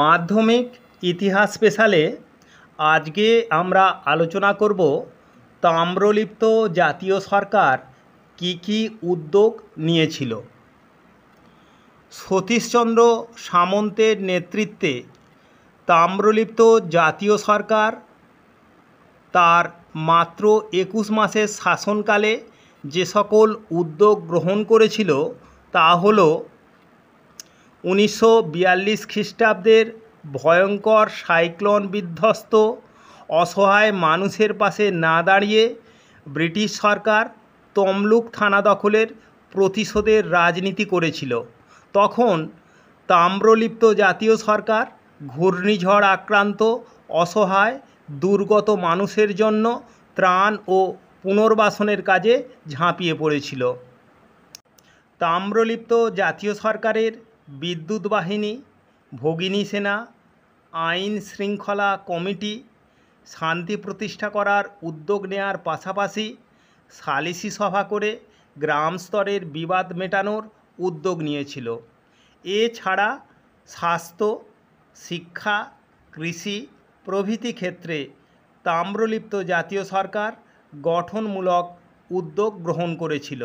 মাধ্যমিক ইতিহাস স্পেশালে আজকে আমরা আলোচনা করব তাম্রলিপ্ত জাতীয় সরকার কি কি উদ্যোগ নিয়েছিল সতীশচন্দ্র সামন্তের নেতৃত্বে তাম্রলিপ্ত জাতীয় সরকার তার মাত্র একুশ মাসের শাসনকালে যে সকল উদ্যোগ গ্রহণ করেছিল তা হলো উনিশশো বিয়াল্লিশ খ্রিস্টাব্দের ভয়ঙ্কর সাইক্লোন বিধ্বস্ত অসহায় মানুষের পাশে না দাঁড়িয়ে ব্রিটিশ সরকার তমলুক থানা দখলের প্রতিশোধের রাজনীতি করেছিল তখন তাম্রলিপ্ত জাতীয় সরকার ঘূর্ণিঝড় আক্রান্ত অসহায় দুর্গত মানুষের জন্য ত্রাণ ও পুনর্বাসনের কাজে ঝাঁপিয়ে পড়েছিল তাম্রলিপ্ত জাতীয় সরকারের বিদ্যুৎ বাহিনী ভগিনী সেনা আইন শৃঙ্খলা কমিটি শান্তি প্রতিষ্ঠা করার উদ্যোগ নেয়ার পাশাপাশি সালিসি সভা করে গ্রাম স্তরের বিবাদ মেটানোর উদ্যোগ নিয়েছিল এছাড়া স্বাস্থ্য শিক্ষা কৃষি প্রভৃতি ক্ষেত্রে তাম্রলিপ্ত জাতীয় সরকার গঠনমূলক উদ্যোগ গ্রহণ করেছিল